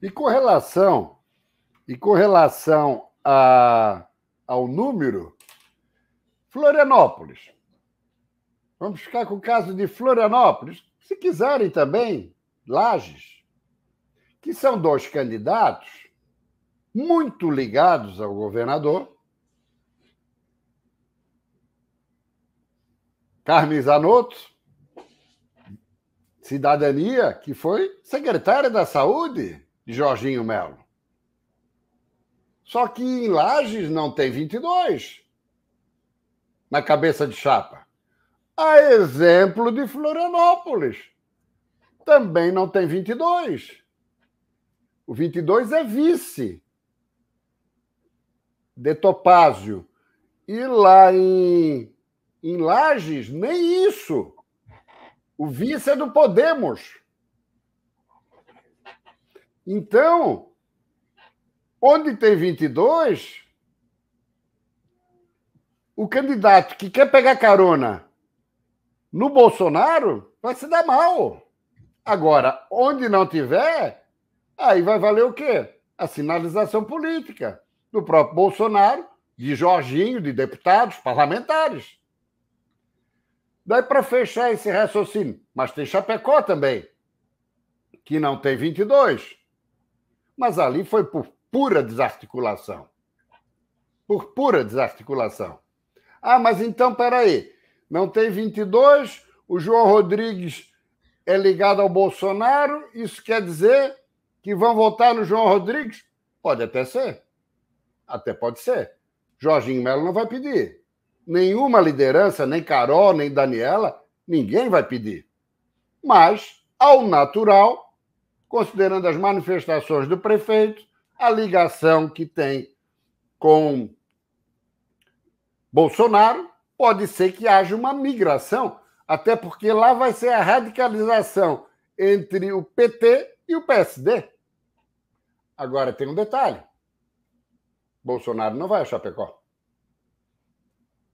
E com relação, e com relação a, ao número, Florianópolis. Vamos ficar com o caso de Florianópolis, se quiserem também, Lages, que são dois candidatos muito ligados ao governador. Carmen Zanotto, cidadania, que foi secretária da Saúde de Jorginho Melo. Só que em Lages não tem 22 na cabeça de chapa. A exemplo de Florianópolis. Também não tem 22. O 22 é vice de Topázio. E lá em, em Lages, nem isso. O vice é do Podemos. Então, onde tem 22, o candidato que quer pegar carona no Bolsonaro vai se dar mal. Agora, onde não tiver, aí vai valer o quê? A sinalização política do próprio Bolsonaro, de Jorginho, de deputados, parlamentares. Daí para fechar esse raciocínio, mas tem Chapecó também, que não tem 22 mas ali foi por pura desarticulação. Por pura desarticulação. Ah, mas então, peraí, não tem 22, o João Rodrigues é ligado ao Bolsonaro, isso quer dizer que vão votar no João Rodrigues? Pode até ser. Até pode ser. Jorginho Melo não vai pedir. Nenhuma liderança, nem Carol, nem Daniela, ninguém vai pedir. Mas, ao natural, considerando as manifestações do prefeito, a ligação que tem com Bolsonaro, pode ser que haja uma migração, até porque lá vai ser a radicalização entre o PT e o PSD. Agora tem um detalhe: Bolsonaro não vai a Chapecó.